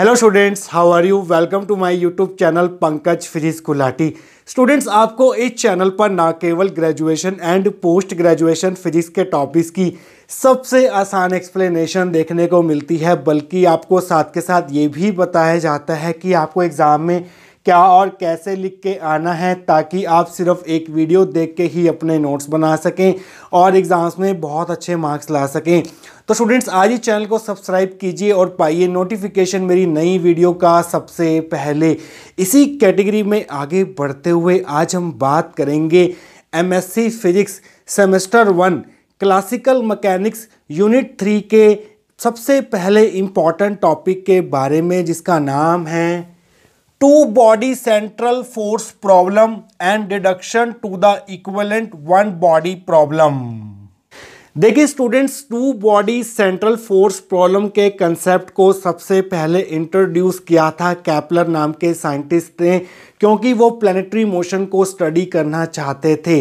Hello students how are you welcome to my YouTube channel Pankaj physics Gulati students आपको इस channel पर ना केवल graduation and post graduation physics के टॉपिक्स की सबसे आसान एक्सप्लेनेशन देखने को मिलती है बल्कि आपको साथ के साथ ये भी बताया जाता है कि आपको एग्ज़ाम में क्या और कैसे लिख के आना है ताकि आप सिर्फ एक वीडियो देख के ही अपने नोट्स बना सकें और एग्ज़ाम्स में बहुत अच्छे मार्क्स ला सकें तो स्टूडेंट्स आज ही चैनल को सब्सक्राइब कीजिए और पाइए नोटिफिकेशन मेरी नई वीडियो का सबसे पहले इसी कैटेगरी में आगे बढ़ते हुए आज हम बात करेंगे M physics semester one classical mechanics unit three के सबसे पहले इम्पॉर्टेंट टॉपिक के बारे में जिसका नाम है two body central force problem and deduction to the equivalent one body problem देखिए students two body central force problem के कंसेप्ट को सबसे पहले इंट्रोड्यूस किया था कैपलर नाम के साइंटिस्ट ने क्योंकि वो प्लानिटरी मोशन को स्टडी करना चाहते थे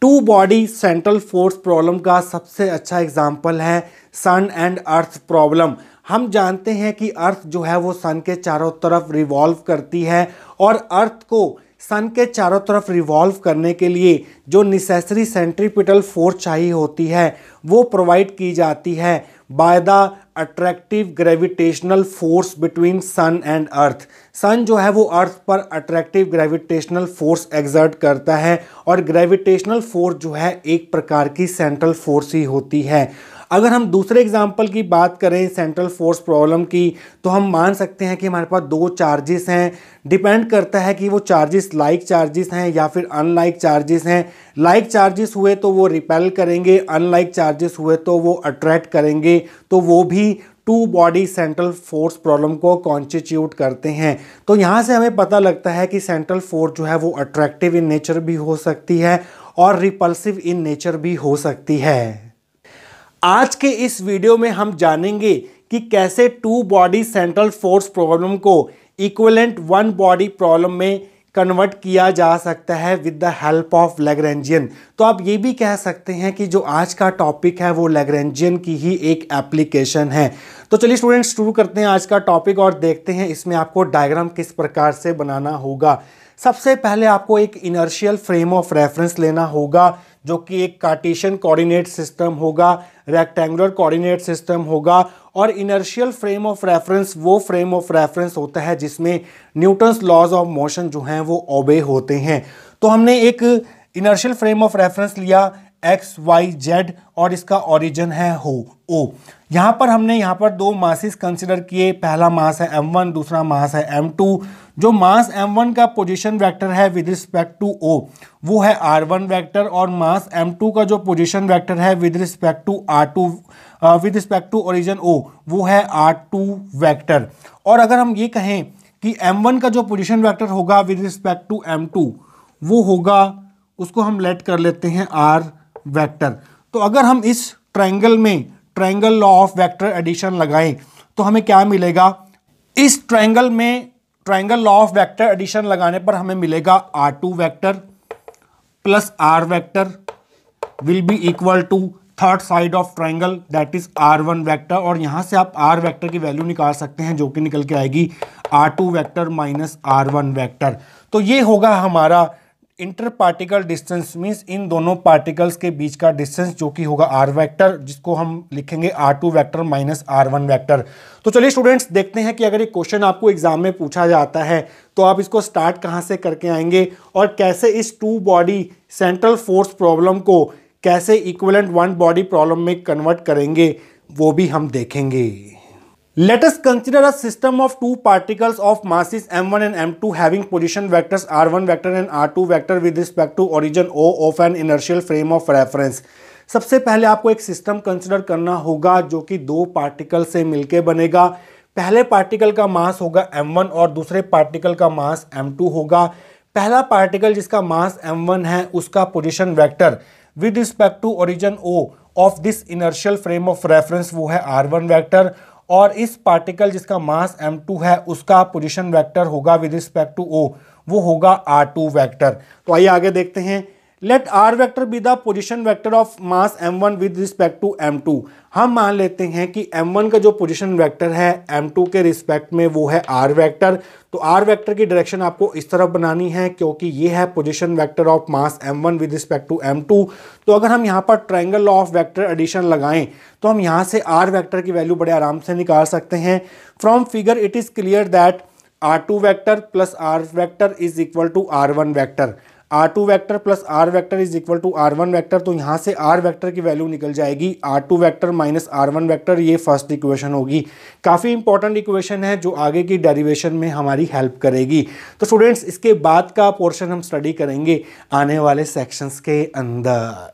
two body central force problem का सबसे अच्छा एग्जाम्पल है सन एंड अर्थ प्रॉब्लम हम जानते हैं कि अर्थ जो है वो सन के चारों तरफ रिवॉल्व करती है और अर्थ को सन के चारों तरफ रिवॉल्व करने के लिए जो निसेसरी सेंट्रीपिटल फोर्स चाहिए होती है वो प्रोवाइड की जाती है by the attractive gravitational force between sun and earth sun जो है वो अर्थ पर अट्रैक्टिव ग्रेविटेशनल फोर्स एग्जर्ट करता है और ग्रेविटेशनल फोर्स जो है एक प्रकार की सेंट्रल फोर्स ही होती है अगर हम दूसरे एग्जाम्पल की बात करें सेंट्रल फोर्स प्रॉब्लम की तो हम मान सकते हैं कि हमारे पास दो चार्जेस हैं डिपेंड करता है कि वो चार्जेस लाइक चार्जेस हैं या फिर अनलाइक चार्जेस हैं लाइक चार्जेस हुए तो वो रिपेल करेंगे अनलाइक चार्जेस हुए तो वो अट्रैक्ट करेंगे तो वो भी two body central force problem को कॉन्स्टिट्यूट करते हैं तो यहाँ से हमें पता लगता है कि सेंट्रल फोर्स जो है वो अट्रैक्टिव इन नेचर भी हो सकती है और रिपल्सिव इन नेचर भी हो सकती है आज के इस वीडियो में हम जानेंगे कि कैसे two body central force problem को इक्वलेंट वन बॉडी प्रॉब्लम में कन्वर्ट किया जा सकता है with the help of Lagrangian तो आप ये भी कह सकते हैं कि जो आज का टॉपिक है वो लेगरेंजियन की ही एक एप्लीकेशन है तो चलिए स्टूडेंट्स शुरू करते हैं आज का टॉपिक और देखते हैं इसमें आपको डायग्राम किस प्रकार से बनाना होगा सबसे पहले आपको एक इनर्शियल फ्रेम ऑफ रेफरेंस लेना होगा जो कि एक कार्टेशियन कोऑर्डिनेट सिस्टम होगा रेक्टेंगुलर कोऑर्डिनेट सिस्टम होगा और इनर्शियल फ्रेम ऑफ रेफरेंस वो फ्रेम ऑफ रेफरेंस होता है जिसमें न्यूटन्स लॉज ऑफ मोशन जो हैं वो ओबे होते हैं तो हमने एक इनर्शियल फ्रेम ऑफ रेफरेंस लिया एक्स वाई जेड और इसका ओरिजिन है हो ओ यहाँ पर हमने यहाँ पर दो मासिस कंसिडर किए पहला मास है एम वन दूसरा मास है एम टू जो मास m1 का पोजीशन वेक्टर है विद रिस्पेक्ट टू ओ वो है r1 वेक्टर और मास m2 का जो पोजीशन वेक्टर है with respect to r2 with respect to origin O वो है r2 वेक्टर और अगर हम ये कहें कि m1 का जो पोजीशन वेक्टर होगा विद रिस्पेक्ट टू m2 वो होगा उसको हम लेट कर लेते हैं r वेक्टर तो अगर हम इस ट्रैंगल में triangle law of vector addition लगाएं तो हमें क्या मिलेगा इस ट्रैंगल में triangle law of vector addition लगाने पर हमें मिलेगा R two vector plus R vector will be equal to third side of triangle that is R one vector और यहाँ से आप आर वैक्टर की वैल्यू निकाल सकते हैं जो कि निकल के आएगी R two vector minus R one vector तो ये होगा हमारा इंटर पार्टिकल डिस्टेंस मीन्स इन दोनों पार्टिकल्स के बीच का डिस्टेंस जो कि होगा आर वैक्टर जिसको हम लिखेंगे R two vector minus R one vector तो चलिए स्टूडेंट्स देखते हैं कि अगर ये क्वेश्चन आपको एग्जाम में पूछा जाता है तो आप इसको स्टार्ट कहाँ से करके आएंगे और कैसे इस two body central force problem को कैसे इक्वलेंट वन बॉडी प्रॉब्लम में कन्वर्ट करेंगे वो भी हम देखेंगे Let us consider a system of two particles of masses m1 and m2 having position vectors r1 vector and r2 vector with respect to origin O of an inertial frame of reference. सबसे पहले आपको एक system consider करना होगा जो कि दो particle से मिलके बनेगा पहले पार्टिकल का मास होगा m1 और दूसरे पार्टिकल का मास m2 होगा पहला पार्टिकल जिसका मास m1 है उसका position vector with respect to origin O of this inertial frame of reference वो है r1 वेक्टर और इस पार्टिकल जिसका मास m2 है उसका पोजिशन वैक्टर होगा विद रिस्पेक्ट टू ओ वो होगा आर टू वैक्टर तो आइए आगे देखते हैं let R vector be the position vector of mass M one with respect to M two हम मान लेते हैं कि एम वन का जो पोजिशन वैक्टर है एम टू के रिस्पेक्ट में वो है आर वैक्टर तो आर वैक्टर की डायरेक्शन आपको इस तरफ बनानी है क्योंकि ये है position vector of mass M one with respect to M two तो अगर हम यहाँ पर ट्राइंगल ऑफ वैक्टर एडिशन लगाएं तो हम यहाँ से आर वैक्टर की वैल्यू बड़े आराम से निकाल सकते हैं from figure it is clear that R two vector plus R vector is equal to R one vector R two vector plus R vector is equal to R one vector तो यहाँ से R vector की value निकल जाएगी R two vector minus R one vector ये first equation होगी काफ़ी important equation है जो आगे की डेरिवेशन में हमारी हेल्प करेगी तो स्टूडेंट्स इसके बाद का पोर्शन हम स्टडी करेंगे आने वाले सेक्शंस के अंदर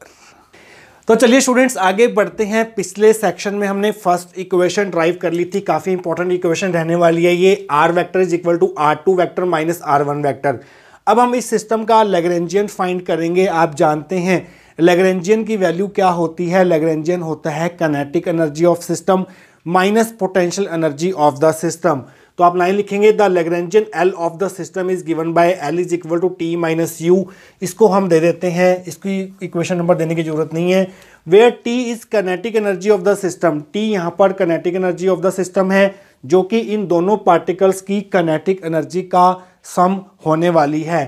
तो चलिए स्टूडेंट्स आगे बढ़ते हैं पिछले सेक्शन में हमने फर्स्ट इक्वेशन ड्राइव कर ली थी काफ़ी इंपॉर्टेंट इक्वेशन रहने वाली है ये R vector is equal to R two vector minus R one vector अब हम इस सिस्टम का लेगरेंजियन फाइंड करेंगे आप जानते हैं लेगरेंजियन की वैल्यू क्या होती है लेगरेंजियन होता है kinetic energy of system minus potential energy of the system तो आप लाइन लिखेंगे the Lagrangian L of the system is given by L is equal to T minus U इसको हम दे देते हैं इसकी इक्वेशन नंबर देने की जरूरत नहीं है where T is kinetic energy of the system T यहाँ पर kinetic energy of the system है जो कि इन दोनों पार्टिकल्स की कनेटिक एनर्जी का सम होने वाली है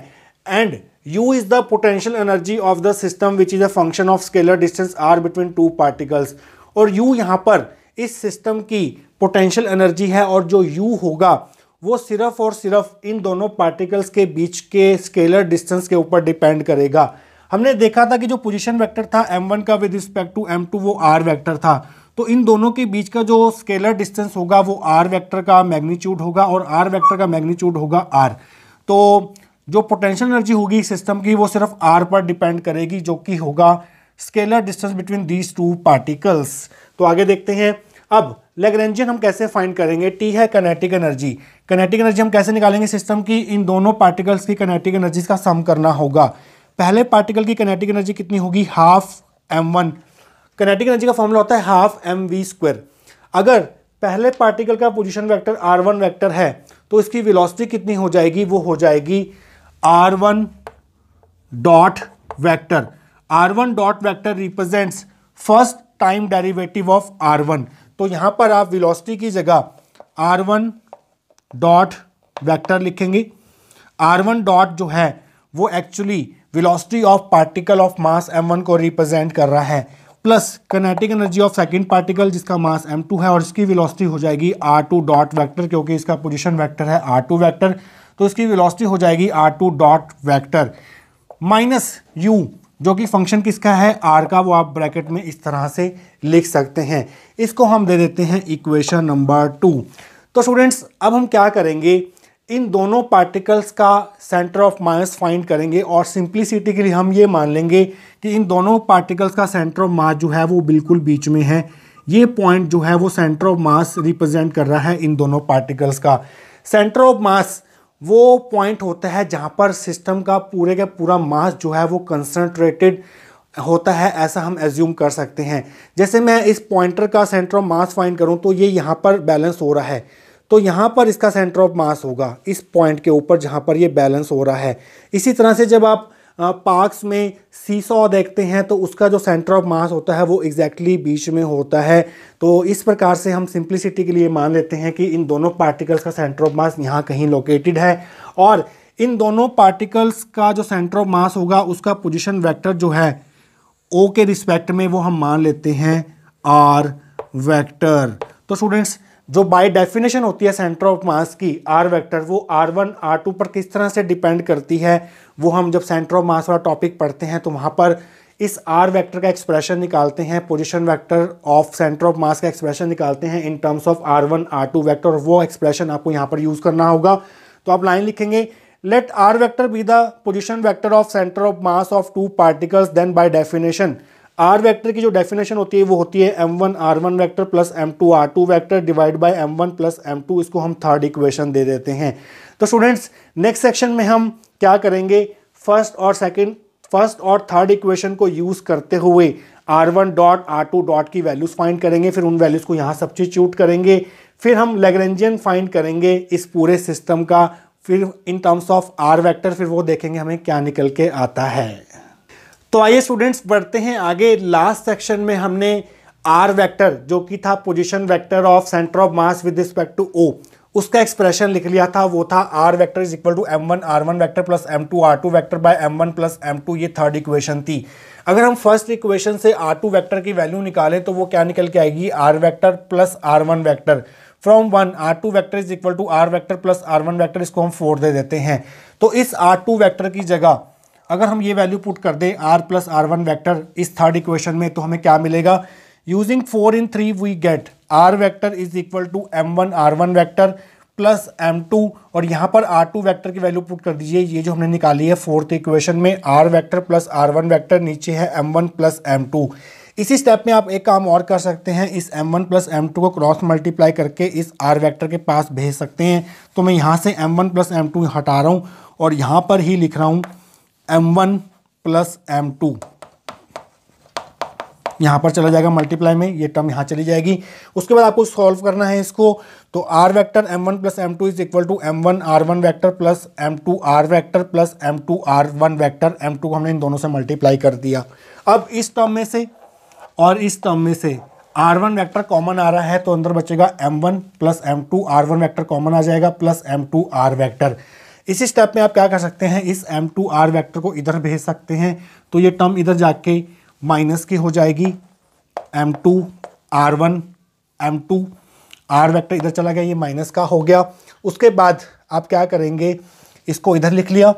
and u is the potential energy of the system which is a function of scalar distance r between two particles और u यहाँ पर इस सिस्टम की पोटेंशियल एनर्जी है और जो u होगा वो सिर्फ और सिर्फ इन दोनों पार्टिकल्स के बीच के स्केलर डिस्टेंस के ऊपर डिपेंड करेगा हमने देखा था कि जो पोजिशन वैक्टर था m1 का विद रिस्पेक्ट टू m2 वो r वैक्टर था तो इन दोनों के बीच का जो स्केलर डिस्टेंस होगा वो आर वेक्टर का मैग्नीट्यूड होगा और आर वेक्टर का मैग्नीट्यूड होगा आर तो जो पोटेंशियल एनर्जी होगी सिस्टम की वो सिर्फ आर पर डिपेंड करेगी जो कि होगा scalar distance between these two particles तो आगे देखते हैं अब लेग्रेंजियन हम कैसे फाइंड करेंगे टी है कनेटिक एनर्जी कनेटिक एनर्जी हम कैसे निकालेंगे सिस्टम की इन दोनों पार्टिकल्स की कनेटिक एनर्जी का सम करना होगा पहले पार्टिकल की कनेटिक एनर्जी कितनी होगी half M one kinetic energy का फॉर्मूला होता है हाफ एम वी स्क्वेयर अगर पहले पार्टिकल का position vector R one vector है तो इसकी विलॉसिटी कितनी हो जाएगी वो हो जाएगी R one dot vector R one dot vector represents first time derivative of R one तो यहाँ पर आप वेलोसिटी की जगह आर वन डॉट वैक्टर लिखेंगे आर वन डॉट जो है वो actually velocity of particle of mass M one को रिप्रेजेंट कर रहा है plus kinetic energy of second particle जिसका मास एम टू है और इसकी विलोसिटी हो जाएगी आर टू डॉट वैक्टर क्योंकि इसका पोजिशन वैक्टर है आर टू वैक्टर तो इसकी विलोसिटी हो जाएगी R two dot vector minus U जो कि फंक्शन किसका है आर का वो आप ब्रैकेट में इस तरह से लिख सकते हैं इसको हम दे देते हैं इक्वेशन नंबर टू तो स्टूडेंट्स अब हम क्या करेंगे इन दोनों पार्टिकल्स का सेंटर ऑफ मास फाइंड करेंगे और सिंप्लिसिटी के लिए हम ये मान लेंगे कि इन दोनों पार्टिकल्स का सेंटर ऑफ मास जो है वो बिल्कुल बीच में है ये पॉइंट जो है वो सेंटर ऑफ मास रिप्रेजेंट कर रहा है इन दोनों पार्टिकल्स का सेंटर ऑफ मास वो पॉइंट होता है जहाँ पर सिस्टम का पूरे का पूरा मास जो है वो कंसनट्रेटेड होता है ऐसा हम एज्यूम कर सकते हैं जैसे मैं इस पॉइंटर का सेंटर ऑफ मास फाइंड करूँ तो ये यहाँ पर बैलेंस हो रहा है तो यहाँ पर इसका सेंटर ऑफ मास होगा इस पॉइंट के ऊपर जहाँ पर ये बैलेंस हो रहा है इसी तरह से जब आप पार्क्स में सीसॉ देखते हैं तो उसका जो सेंटर ऑफ मास होता है वो एग्जैक्टली exactly बीच में होता है तो इस प्रकार से हम सिंप्लिसिटी के लिए मान लेते हैं कि इन दोनों पार्टिकल्स का सेंटर ऑफ मास यहाँ कहीं लोकेटेड है और इन दोनों पार्टिकल्स का जो सेंटर ऑफ मास होगा उसका पोजिशन वैक्टर जो है ओ के रिस्पेक्ट में वो हम मान लेते हैं आर वैक्टर तो स्टूडेंट्स जो बाय डेफिनेशन होती है सेंटर ऑफ मास की आर वेक्टर वो आर वन आर टू पर किस तरह से डिपेंड करती है वो हम जब सेंटर ऑफ मास वाला टॉपिक पढ़ते हैं तो वहाँ पर इस आर वेक्टर का एक्सप्रेशन निकालते हैं position vector of centre of mass का एक्सप्रेशन निकालते हैं in terms of R one R two vector और वो एक्सप्रेशन आपको यहाँ पर यूज़ करना होगा तो आप लाइन लिखेंगे let R vector be the position vector of centre of mass of two particles then by definition R vector की जो डेफिनेशन होती है वो होती है M one R one vector plus M two R two vector divide by M one plus M two इसको हम third equation दे देते हैं तो स्टूडेंट्स नेक्स्ट सेक्शन में हम क्या करेंगे फर्स्ट और सेकेंड फर्स्ट और थर्ड इक्वेशन को यूज़ करते हुए R one dot R two dot की वैल्यूज़ फाइंड करेंगे फिर उन वैल्यूज़ को यहाँ सब्सिट्यूट करेंगे फिर हम लेग्रेंजियन फाइंड करेंगे इस पूरे सिस्टम का फिर in terms of R vector फिर वो देखेंगे हमें क्या निकल के आता है तो आइए स्टूडेंट्स बढ़ते हैं आगे लास्ट सेक्शन में हमने आर वेक्टर जो कि था position vector of centre of mass with respect to O उसका एक्सप्रेशन लिख लिया था वो था R vector is equal to M one R one vector plus M two R two vector by M one plus M two ये third equation थी अगर हम फर्स्ट इक्वेशन से आर टू वैक्टर की वैल्यू निकालें तो वो क्या निकल के आएगी R vector plus R one vector from one R two vector is equal to R vector plus R one vector इसको हम फोर दे देते हैं तो इस आर टू वैक्टर की जगह अगर हम ये वैल्यू पुट कर दें R plus R one vector इस थर्ड इक्वेशन में तो हमें क्या मिलेगा using four in three we get R vector is equal to M one R one vector plus M two और यहाँ पर आर टू वैक्टर की वैल्यू पुट कर दीजिए ये जो हमने निकाली है फोर्थ इक्वेशन में R vector plus R one vector नीचे है M one plus M two इसी स्टेप में आप एक काम और कर सकते हैं इस M one plus M two को क्रॉस मल्टीप्लाई करके इस आर वैक्टर के पास भेज सकते हैं तो मैं यहाँ से M one plus M two हटा रहा हूँ और यहाँ पर ही लिख रहा हूँ M one plus M two यहाँ पर चला जाएगा मल्टीप्लाई में ये टर्म यहाँ चली जाएगी उसके बाद आपको सॉल्व करना है इसको तो R vector M one plus M two is equal to M one R one vector plus M two R vector plus M two R one vector M two हमने इन दोनों से मल्टीप्लाई कर दिया अब इस टर्म में से और इस टर्म में से आर वन वैक्टर कॉमन आ रहा है तो अंदर बचेगा M one plus M two R one vector common आ जाएगा plus M two R vector इसी स्टेप में आप क्या कर सकते हैं इस एम टू आर वैक्टर को इधर भेज सकते हैं तो ये टर्म इधर जाके माइनस की हो जाएगी M two R one M two R vector इधर चला गया ये माइनस का हो गया उसके बाद आप क्या करेंगे इसको इधर लिख लिया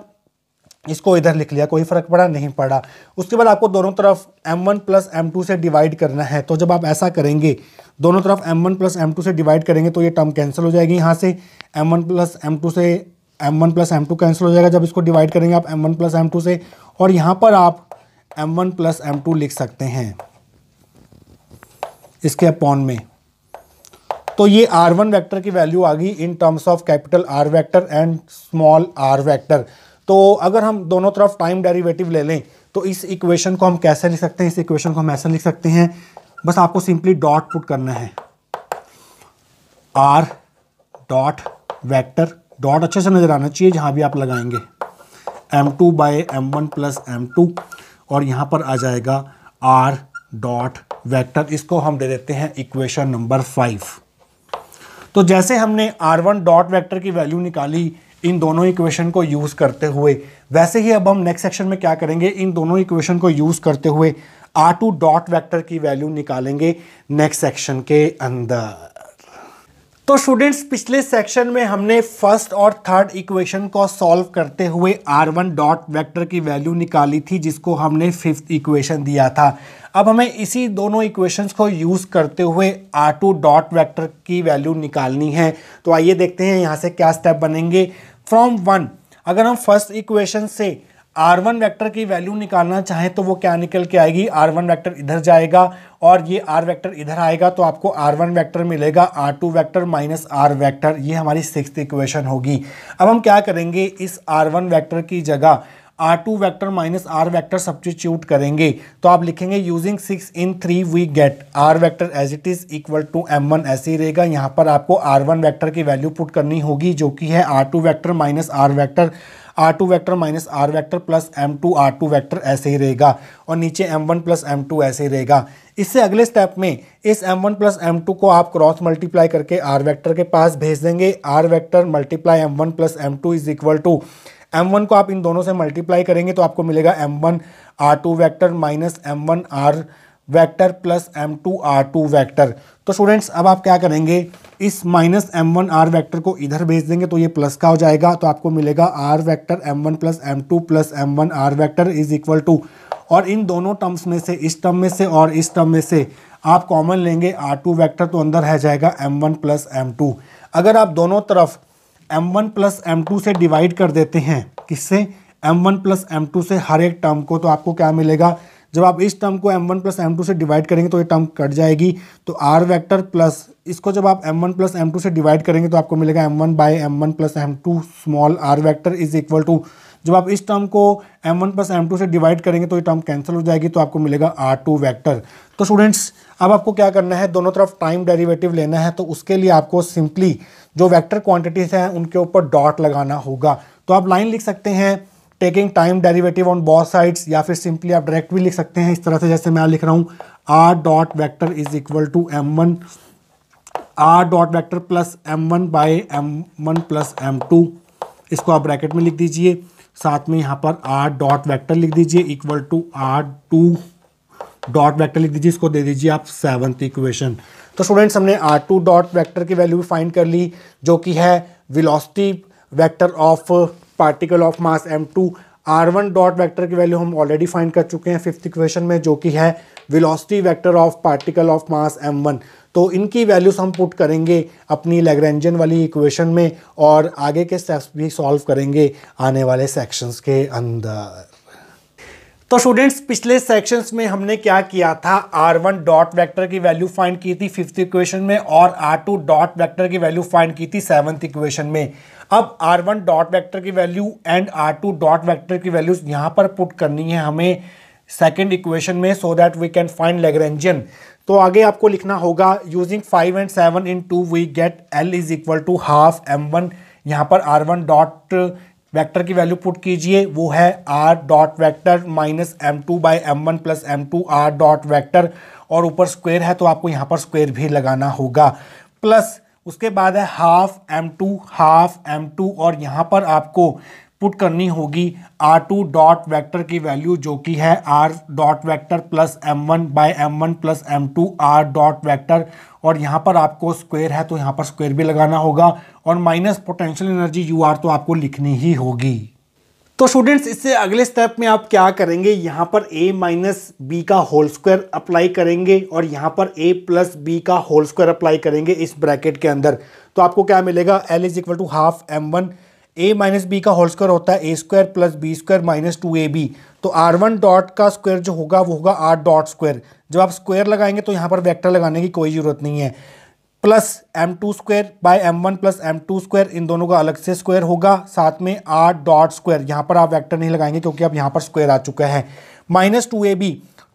इसको इधर लिख लिया कोई फ़र्क पड़ा नहीं पड़ा उसके बाद आपको दोनों तरफ m1 वन प्लस एम से डिवाइड करना है तो जब आप ऐसा करेंगे दोनों तरफ m1 वन प्लस एम से डिवाइड करेंगे तो ये टर्म कैंसिल हो जाएगी यहाँ से m1 वन प्लस एम से M one plus M two cancel हो जाएगा जब इसको डिवाइड करेंगे आप M one plus M two से और यहाँ पर आप M one plus M two लिख सकते हैं इसके अपॉन में तो ये आर वन वैक्टर की वैल्यू आ गई in terms of capital R vector and small R vector तो अगर हम दोनों तरफ टाइम डेरिवेटिव ले लें तो इस इक्वेशन को हम कैसे लिख सकते हैं इस इक्वेशन को हम ऐसे लिख सकते हैं बस आपको सिंपली डॉट पुट करना है आर डॉट वैक्टर डॉट अच्छे से नज़र आना चाहिए जहाँ भी आप लगाएंगे M two by M one plus M two और यहाँ पर आ जाएगा आर डॉट वैक्टर इसको हम दे देते हैं इक्वेशन नंबर फाइव तो जैसे हमने आर वन डॉट वैक्टर की वैल्यू निकाली इन दोनों इक्वेशन को यूज़ करते हुए वैसे ही अब हम नेक्स्ट सेक्शन में क्या करेंगे इन दोनों इक्वेशन को यूज़ करते हुए आर टू डॉट वैक्टर की वैल्यू निकालेंगे नेक्स्ट सेक्शन के अंदर तो स्टूडेंट्स पिछले सेक्शन में हमने फर्स्ट और थर्ड इक्वेशन को सॉल्व करते हुए आर वन डॉट वैक्टर की वैल्यू निकाली थी जिसको हमने फिफ्थ इक्वेशन दिया था अब हमें इसी दोनों इक्वेशंस को यूज़ करते हुए आर टू डॉट वैक्टर की वैल्यू निकालनी है तो आइए देखते हैं यहाँ से क्या स्टेप बनेंगे फ्रॉम वन अगर हम फर्स्ट इक्वेशन से आर वन वैक्टर की वैल्यू निकालना चाहें तो वो क्या निकल के आएगी आर वन वैक्टर इधर जाएगा और ये आर वैक्टर इधर आएगा तो आपको आर वन वैक्टर मिलेगा R two vector minus R vector ये हमारी सिक्स इक्वेशन होगी अब हम क्या करेंगे इस आर वन वैक्टर की जगह R two vector minus R vector substitute करेंगे तो आप लिखेंगे using six in three we get R vector as it is equal to M one ऐसे ही रहेगा यहाँ पर आपको आर वन वैक्टर की वैल्यू पुट करनी होगी जो कि है R two vector minus R vector R two vector minus R vector plus M two R two vector ऐसे ही रहेगा और नीचे M one plus M two ऐसे ही रहेगा इससे अगले स्टेप में इस M one plus M two को आप क्रॉस मल्टीप्लाई करके आर वैक्टर के पास भेज देंगे R vector multiply M one plus M two is equal to M one को आप इन दोनों से मल्टीप्लाई करेंगे तो आपको मिलेगा M one R two vector minus M one R vector plus M two R two vector तो स्टूडेंट्स अब आप क्या करेंगे इस minus M one R vector को इधर भेज देंगे तो ये प्लस का हो जाएगा तो आपको मिलेगा R vector M one plus M two plus M one R vector is equal to और इन दोनों टर्म्स में से इस टर्म में से और इस टर्म में से आप कॉमन लेंगे आर टू वैक्टर तो अंदर रह जाएगा M one plus M two अगर आप दोनों तरफ M one plus M two से डिवाइड कर देते हैं किससे M one plus M two से हर एक टर्म को तो आपको क्या मिलेगा जब आप इस टर्म को m1 वन प्लस एम से डिवाइड करेंगे तो ये टर्म कट जाएगी तो r वेक्टर प्लस इसको जब आप m1 वन प्लस एम से डिवाइड करेंगे तो आपको मिलेगा m1 one by M one plus M two small R vector is equal to जब आप इस टर्म को m1 वन प्लस एम से डिवाइड करेंगे तो ये टर्म कैंसिल हो जाएगी तो आपको मिलेगा आर टू वैक्टर तो स्टूडेंट्स अब आपको क्या करना है दोनों तरफ टाइम डेरिवेटिव लेना है तो उसके लिए आपको सिंपली जो वैक्टर क्वान्टिटीज हैं उनके ऊपर डॉट लगाना होगा तो आप लाइन लिख सकते हैं taking time derivative on both sides या फिर सिंपली आप डायरेक्ट भी लिख सकते हैं इस तरह से जैसे मैं लिख रहा हूँ R dot vector is equal to M one R dot vector plus M one by M one plus M two इसको आप ब्रैकेट में लिख दीजिए साथ में यहाँ पर आर डॉट वैक्टर लिख दीजिए equal to R two dot vector लिख दीजिए इसको दे दीजिए आप सेवन्थ इक्वेशन तो स्टूडेंट्स हमने आर टू डॉट वैक्टर की वैल्यू भी फाइंड कर ली जो कि है velocity vector of particle of mass M two R one dot vector की वैल्यू हम ऑलरेडी फाइंड कर चुके हैं फिफ्थ इक्वेशन में जो कि है velocity vector of particle of mass M one तो इनकी वैल्यूज हम पुट करेंगे अपनी लेग्रेंजन वाली इक्वेशन में और आगे के स्टेप्स भी सॉल्व करेंगे आने वाले सेक्शंस के अंदर तो स्टूडेंट्स पिछले सेक्शंस में हमने क्या किया था आर वन डॉट वैक्टर की वैल्यू फाइंड की थी फिफ्थ इक्वेशन में और आर टू डॉट वैक्टर की वैल्यू फाइंड की थी सेवन्थ इक्वेशन में अब आर वन डॉट वैक्टर की value and R two dot vector की वैल्यूज यहाँ पर पुट करनी है हमें सेकेंड इक्वेशन में so that we can find Lagrangian तो आगे आपको लिखना होगा using five and seven in two we get L is equal to half M one यहाँ पर आर वन डॉट वैक्टर की वैल्यू पुट कीजिए वो है R dot vector minus M two by M one plus M two R dot vector और ऊपर square है तो आपको यहाँ पर स्क्वेयर भी लगाना होगा प्लस उसके बाद है half M two half M two और यहाँ पर आपको पुट करनी होगी आर टू डॉट वैक्टर की वैल्यू जो कि है R dot vector plus M one by M one plus M two R dot vector और यहाँ पर आपको स्क्वेयर है तो यहाँ पर स्क्वेयर भी लगाना होगा और minus potential energy U R तो आपको लिखनी ही होगी तो स्टूडेंट्स इससे अगले स्टेप में आप क्या करेंगे यहाँ पर a माइनस बी का होल स्क्वायर अप्लाई करेंगे और यहाँ पर a प्लस बी का होल स्क्वायर अप्लाई करेंगे इस ब्रैकेट के अंदर तो आपको क्या मिलेगा l is equal to half M one A minus B का होल स्क्वायर होता है A square plus B square minus two A B तो आर वन डॉट का स्क्वायर जो होगा वो होगा आर डॉट स्क्वायर जब आप स्क्वायर लगाएंगे तो यहाँ पर वेक्टर लगाने की कोई ज़रूरत नहीं है plus M two square by M one plus M two square इन दोनों का अलग से स्क्वायर होगा साथ में आर डॉट स्क्वायर यहाँ पर आप वेक्टर नहीं लगाएंगे क्योंकि अब यहाँ पर स्क्वायर आ चुका है minus two A B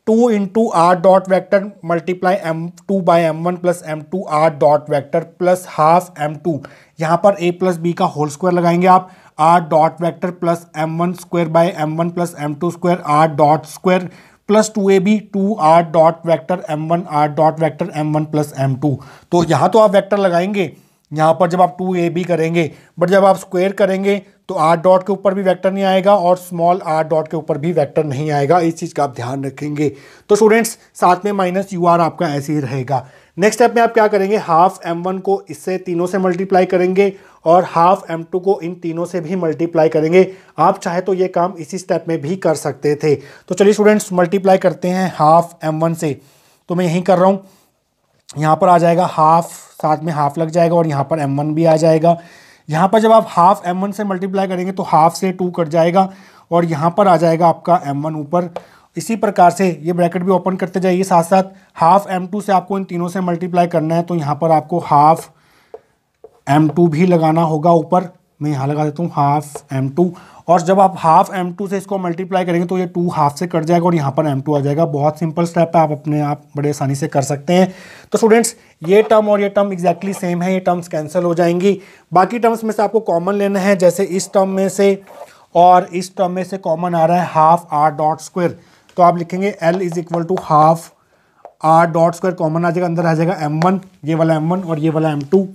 two into R dot vector multiply M two by M one plus M two R dot vector plus half M two यहाँ पर ए प्लस बी का होल स्क्वायर लगाएंगे आप R dot vector plus M one square by M one plus M two square R dot square plus two A B two R dot vector M one R dot vector M one plus M two तो यहाँ तो आप vector लगाएंगे यहाँ पर जब आप two A B करेंगे बट जब आप स्क्वेयर करेंगे तो आर डॉट के ऊपर भी वैक्टर नहीं आएगा और स्मॉल आर डॉट के ऊपर भी वैक्टर नहीं आएगा इस चीज़ का आप ध्यान रखेंगे तो स्टूडेंट्स साथ में माइनस यू आर आपका ऐसे ही रहेगा नेक्स्ट स्टेप में आप क्या करेंगे हाफ एम वन को इससे तीनों से मल्टीप्लाई करेंगे और हाफ एम टू को इन तीनों से भी मल्टीप्लाई करेंगे आप चाहे तो ये काम इसी स्टेप में भी कर सकते थे तो चलिए स्टूडेंट्स मल्टीप्लाई करते हैं हाफ एम वन से तो मैं यहीं कर रहा हूँ यहाँ पर आ जाएगा हाफ साथ में हाफ लग जाएगा और यहाँ पर एम वन भी आ जाएगा यहाँ पर जब आप हाफ एम वन से मल्टीप्लाई करेंगे तो हाफ से टू कट जाएगा और यहाँ पर आ जाएगा आपका एम वन ऊपर इसी प्रकार से ये ब्रैकेट भी ओपन करते जाइए साथ साथ हाफ एम टू से आपको इन तीनों से मल्टीप्लाई करना है तो यहाँ पर आपको हाफ एम टू भी लगाना होगा ऊपर मैं यहाँ लगा देता हूँ हाफ एम टू और जब आप हाफ एम टू से इसको मल्टीप्लाई करेंगे तो ये टू हाफ से कट जाएगा और यहाँ पर एम टू आ जाएगा बहुत सिंपल स्टेप है आप अपने आप बड़े आसानी से कर सकते हैं तो स्टूडेंट्स ये टर्म और ये टर्म एग्जैक्टली सेम है ये टर्म्स कैंसिल हो जाएंगी बाकी टर्म्स में से आपको कॉमन लेना है जैसे इस टर्म में से और इस टर्म में से कॉमन आ रहा है हाफ आर डॉट स्क्वेयर तो आप लिखेंगे L is equal to half R dot square common आ जाएगा अंदर आ जाएगा एम वन ये वाला एम वन और ये वाला एम टू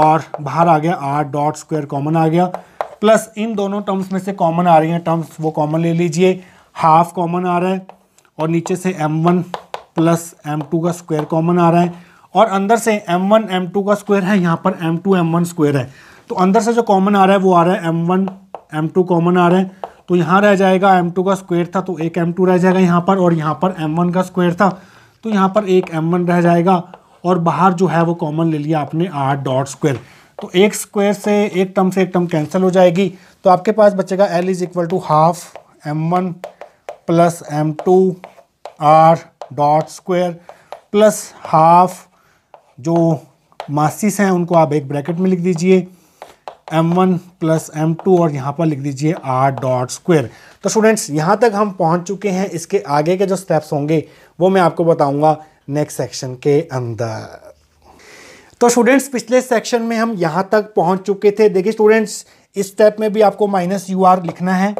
और बाहर आ गया आर डॉट स्क्वायर कॉमन आ गया प्लस इन दोनों टर्म्स में से कॉमन आ रही हैं टर्म्स वो कॉमन ले लीजिए हाफ कॉमन आ रहा है और नीचे से M one plus M two का स्क्वायर कॉमन आ रहा है और अंदर से एम वन एम टू का स्क्वायर है यहाँ पर M two M one square है तो अंदर से जो कॉमन आ रहा है वो आ रहा है M one M two common आ रहा है तो यहाँ रह जाएगा एम टू का स्क्वेयर था तो एक एम टू रह जाएगा यहाँ पर और यहाँ पर एम वन का स्क्वायर था तो यहाँ पर एक एम वन रह जाएगा और बाहर जो है वो कॉमन ले लिया आपने आर डॉट स्क्वायर तो एक स्क्वेयर से एक टर्म से एक टर्म कैंसिल हो जाएगी तो आपके पास बचेगा L is equal to half M one plus M two R dot square plus half जो मासिस हैं उनको आप एक ब्रैकेट में लिख दीजिए M one plus M two और यहाँ पर लिख दीजिए आर डॉट स्क्वेयर तो स्टूडेंट्स यहाँ तक हम पहुँच चुके हैं इसके आगे के जो स्टेप्स होंगे वो मैं आपको बताऊँगा नेक्स्ट सेक्शन के अंदर तो स्टूडेंट्स पिछले सेक्शन में हम यहाँ तक पहुँच चुके थे देखिए स्टूडेंट्स इस स्टेप में भी आपको माइनस यू आर लिखना है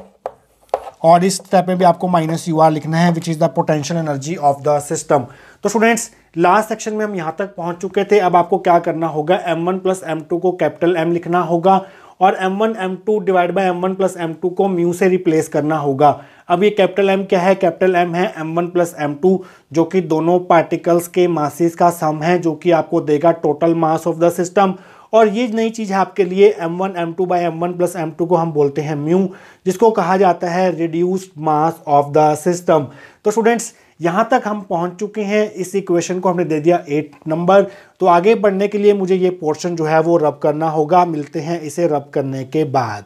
और इस स्टेप में भी आपको माइनस यू आर लिखना है which is the potential energy of the system तो स्टूडेंट्स लास्ट सेक्शन में हम यहाँ तक पहुँच चुके थे अब आपको क्या करना होगा M one plus M two को कैपिटल एम लिखना होगा और M one M two divide by M one plus M two को म्यू से रिप्लेस करना होगा अब ये कैपिटल एम क्या है कैपिटल एम है M one plus M two जो कि दोनों पार्टिकल्स के मासिस का सम है जो कि आपको देगा total mass of the system और ये नई चीज़ है आपके लिए M one M two by M one plus M two को हम बोलते हैं म्यू जिसको कहा जाता है reduced mass of the system तो स्टूडेंट्स यहाँ तक हम पहुँच चुके हैं इस इक्वेशन को हमने दे दिया एट नंबर तो आगे बढ़ने के लिए मुझे ये पोर्शन जो है वो रब करना होगा मिलते हैं इसे रब करने के बाद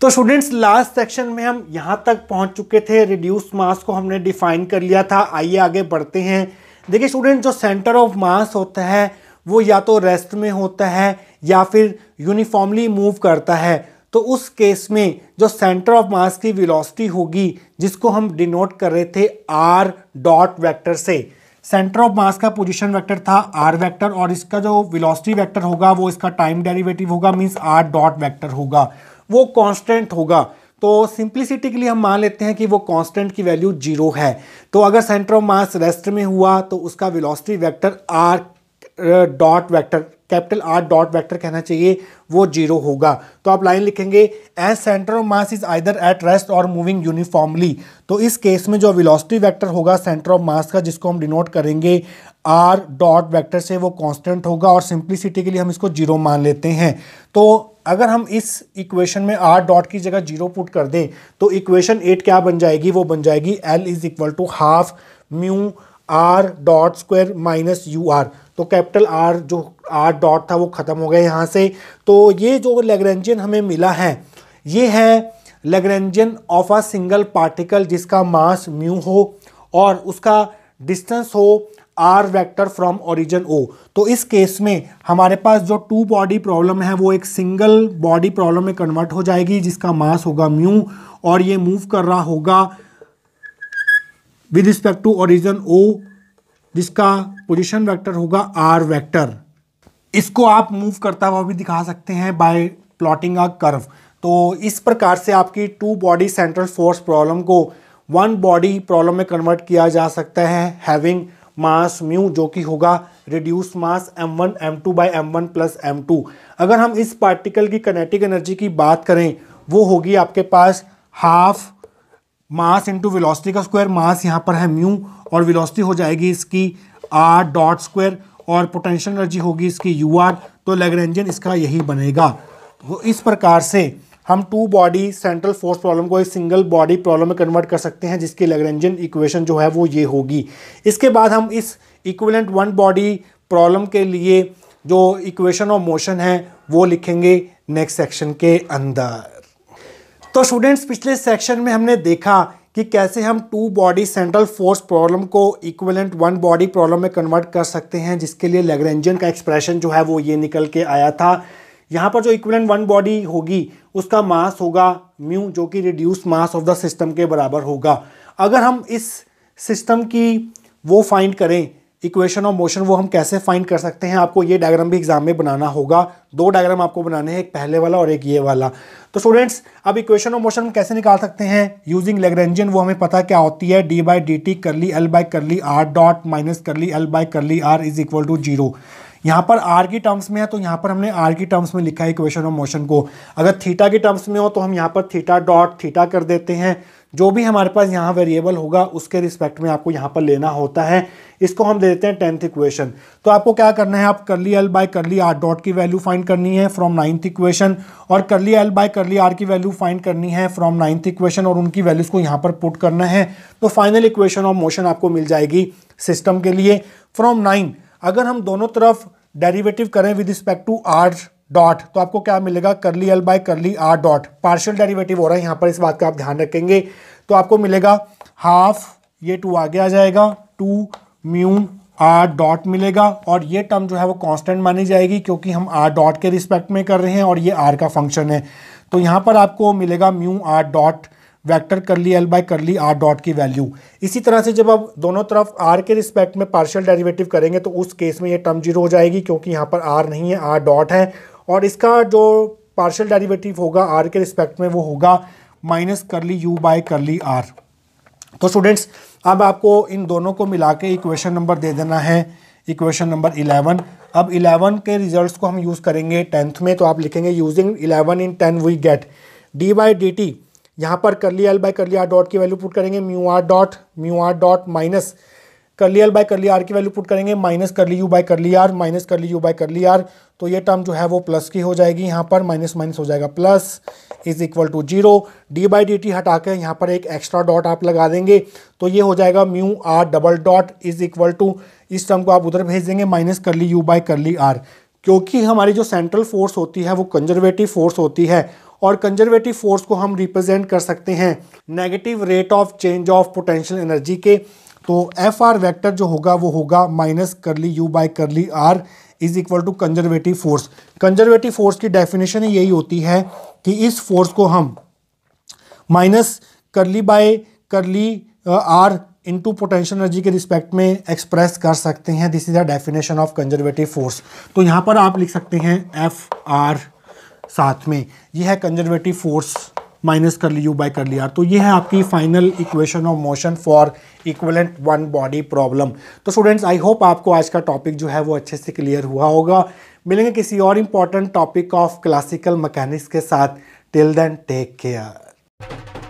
तो स्टूडेंट्स लास्ट सेक्शन में हम यहाँ तक पहुँच चुके थे रिड्यूस मास को हमने डिफाइन कर लिया था आइए आगे बढ़ते हैं देखिए स्टूडेंट जो सेंटर ऑफ मास होता है वो या तो रेस्ट में होता है या फिर यूनिफॉर्मली मूव करता है तो उस केस में जो सेंटर ऑफ मास की वेलोसिटी होगी जिसको हम डिनोट कर रहे थे आर डॉट वेक्टर से सेंटर ऑफ मास का पोजीशन वेक्टर था आर वेक्टर और इसका जो वेलोसिटी वेक्टर होगा वो इसका टाइम डेरिवेटिव होगा मींस आर डॉट वेक्टर होगा वो कांस्टेंट होगा तो सिंप्लिसिटी के लिए हम मान लेते हैं कि वो कांस्टेंट की वैल्यू जीरो है तो अगर सेंटर ऑफ मास रेस्ट में हुआ तो उसका velocity vector R dot vector capital R dot vector कहना चाहिए वो जीरो होगा तो आप लाइन लिखेंगे as centre of mass is either at rest और मूविंग यूनिफॉर्मली तो इस केस में जो वेलोसिटी वेक्टर होगा सेंटर ऑफ मास का जिसको हम डिनोट करेंगे आर डॉट वेक्टर से वो कांस्टेंट होगा और सिंप्लिसिटी के लिए हम इसको जीरो मान लेते हैं तो अगर हम इस इक्वेशन में आर डॉट की जगह जीरो पुट कर दें तो इक्वेशन एट क्या बन जाएगी वो बन जाएगी L is equal to half mu R dot square minus U R तो कैपिटल आर जो आर डॉट था वो ख़त्म हो गया यहाँ से तो ये जो लेग्रेंजियन हमें मिला है ये है Lagrangian of a single particle जिसका मास म्यू हो और उसका डिस्टेंस हो R vector from origin O तो इस केस में हमारे पास जो टू बॉडी प्रॉब्लम है वो एक सिंगल बॉडी प्रॉब्लम में कन्वर्ट हो जाएगी जिसका मास होगा म्यू और ये मूव कर रहा होगा with respect to origin O जिसका पोजिशन वैक्टर होगा आर वैक्टर इसको आप मूव करता हुआ भी दिखा सकते हैं बाय प्लॉटिंग अ कर्व तो इस प्रकार से आपकी two body central force problem को वन बॉडी प्रॉब्लम में कन्वर्ट किया जा सकता है हैविंग मास म्यू जो कि होगा reduce mass m1 m2 M two by M one plus M two अगर हम इस पार्टिकल की कनेटिक एनर्जी की बात करें वो होगी आपके पास हाफ मास इंटू विलोसिटी का स्क्वायर मास यहाँ पर है म्यू और विलोसिटी हो जाएगी इसकी आर डॉट स्क्वायर और पोटेंशियल एनर्जी होगी इसकी यू आर तो लेग्रेंजन इसका यही बनेगा तो इस प्रकार से हम two body central force problem को एक सिंगल बॉडी प्रॉब्लम में कन्वर्ट कर सकते हैं जिसकी लेग्रेंजन इक्वेशन जो है वो ये होगी इसके बाद हम इस इक्वलेंट वन बॉडी प्रॉब्लम के लिए जो इक्वेशन ऑफ मोशन है वो लिखेंगे नेक्स्ट सेक्शन के अंदर तो स्टूडेंट्स पिछले सेक्शन में हमने देखा कि कैसे हम two body central force problem को इक्वलेंट वन बॉडी प्रॉब्लम में कन्वर्ट कर सकते हैं जिसके लिए लेग्रेंजियन का एक्सप्रेशन जो है वो ये निकल के आया था यहाँ पर जो इक्वलेंट वन बॉडी होगी उसका मास होगा म्यू जो कि reduce mass of the system के बराबर होगा अगर हम इस सिस्टम की वो फाइंड करें इक्वेशन ऑफ मोशन वो हम कैसे फाइंड कर सकते हैं आपको ये डायग्राम भी एग्जाम में बनाना होगा दो डायग्राम आपको बनाने हैं एक पहले वाला और एक ये वाला तो स्टूडेंट्स अब इक्वेशन ऑफ मोशन हम कैसे निकाल सकते हैं यूजिंग लेग्रेंजियन वो हमें पता क्या होती है D by D T curly L by curly R dot minus curly L by curly R is equal to zero यहाँ पर आर की टर्म्स में है तो यहाँ पर हमने आर की टर्म्स में लिखा है इक्वेशन ऑफ मोशन को अगर थीटा की टर्म्स में हो तो हम यहाँ पर थीटा डॉट थीटा कर देते हैं जो भी हमारे पास यहाँ वेरिएबल होगा उसके रिस्पेक्ट में आपको यहाँ पर लेना होता है इसको हम दे देते हैं टेंथ इक्वेशन तो आपको क्या करना है आप curly L by curly R dot की वैल्यू फाइंड करनी है फ्रॉम नाइन्थ इक्वेशन और curly L by curly R की वैल्यू फाइंड करनी है फ्रॉम नाइन्थ इक्वेशन और उनकी वैल्यूज़ को यहाँ पर पुट करना है तो फाइनल इक्वेशन ऑफ मोशन आपको मिल जाएगी सिस्टम के लिए फ्रॉम नाइन अगर हम दोनों तरफ डेरिवेटिव करें with respect to R dot तो आपको क्या मिलेगा curly L by curly R dot partial derivative हो रहा है यहाँ पर इस बात का आप ध्यान रखेंगे तो आपको मिलेगा हाफ ये टू आगे आ जाएगा टू म्यू आर डॉट मिलेगा और ये टर्म जो है वो कांस्टेंट मानी जाएगी क्योंकि हम आर डॉट के रिस्पेक्ट में कर रहे हैं और ये आर का फंक्शन है तो यहाँ पर आपको मिलेगा म्यू आर डॉट वेक्टर कर ली L by curly R dot की वैल्यू इसी तरह से जब आप दोनों तरफ आर के रिस्पेक्ट में पार्शियल डेरिवेटिव करेंगे तो उस केस में ये टर्म जीरो हो जाएगी क्योंकि यहाँ पर आर नहीं है आर डॉट है और इसका जो पार्शियल डेरिवेटिव होगा आर के रिस्पेक्ट में वो होगा minus curly U by curly R तो स्टूडेंट्स अब आपको इन दोनों को मिला के इक्वेशन नंबर दे देना है इक्वेशन नंबर इलेवन अब इलेवन के रिजल्ट को हम यूज़ करेंगे टेंथ में तो आप लिखेंगे using eleven in ten we get D by D T यहाँ पर curly L by curly R dot की वैल्यू पुट करेंगे mu R dot mu R dot minus curly L by curly R की value put करेंगे minus curly U by curly R minus curly U by curly R तो ये term जो है वो plus की हो जाएगी यहाँ पर माइनस माइनस हो जाएगा plus is equal to zero D by D T हटा कर यहाँ पर एक एक्स्ट्रा डॉट आप लगा देंगे तो ये हो जाएगा mu R double dot is equal to इस टर्म को आप उधर भेज देंगे minus curly U by curly are क्योंकि हमारी जो सेंट्रल फोर्स होती है वो कंजर्वेटिव फोर्स होती है और कंजर्वेटिव फोर्स को हम रिप्रेजेंट कर सकते हैं negative rate of change of potential energy के तो एफ आर वैक्टर जो होगा वो होगा minus curly U by curly R is equal to conservative force conservative force की डेफिनेशन यही होती है कि इस फोर्स को हम minus curly by curly R into potential energy के रिस्पेक्ट में एक्सप्रेस कर सकते हैं this is the definition of conservative force तो यहाँ पर आप लिख सकते हैं एफ आर साथ में ये है कंजर्वेटिव फोर्स माइनस कर ली यू बाय कर लिया तो ये है आपकी final equation of motion for equivalent one body problem तो स्टूडेंट्स आई होप आपको आज का टॉपिक जो है वो अच्छे से क्लियर हुआ होगा मिलेंगे किसी और important topic of classical mechanics के साथ टिल देन टेक केयर